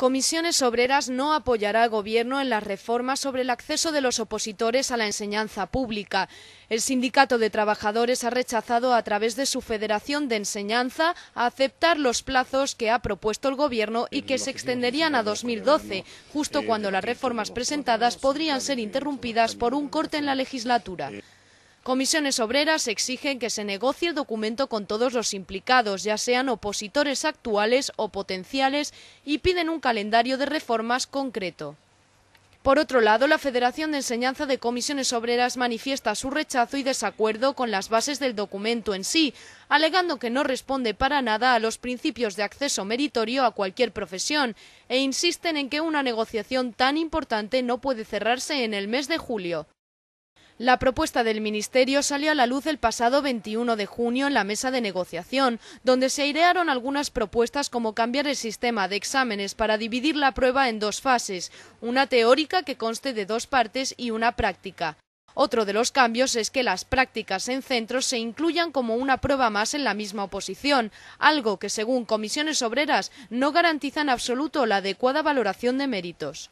Comisiones Obreras no apoyará al Gobierno en las reformas sobre el acceso de los opositores a la enseñanza pública. El Sindicato de Trabajadores ha rechazado a través de su Federación de Enseñanza aceptar los plazos que ha propuesto el Gobierno y que se extenderían a 2012, justo eh, cuando las reformas presentadas podrían ser interrumpidas por un corte en la legislatura. Eh, Comisiones Obreras exigen que se negocie el documento con todos los implicados, ya sean opositores actuales o potenciales, y piden un calendario de reformas concreto. Por otro lado, la Federación de Enseñanza de Comisiones Obreras manifiesta su rechazo y desacuerdo con las bases del documento en sí, alegando que no responde para nada a los principios de acceso meritorio a cualquier profesión, e insisten en que una negociación tan importante no puede cerrarse en el mes de julio. La propuesta del Ministerio salió a la luz el pasado 21 de junio en la mesa de negociación, donde se airearon algunas propuestas como cambiar el sistema de exámenes para dividir la prueba en dos fases, una teórica que conste de dos partes y una práctica. Otro de los cambios es que las prácticas en centros se incluyan como una prueba más en la misma oposición, algo que según comisiones obreras no garantiza en absoluto la adecuada valoración de méritos.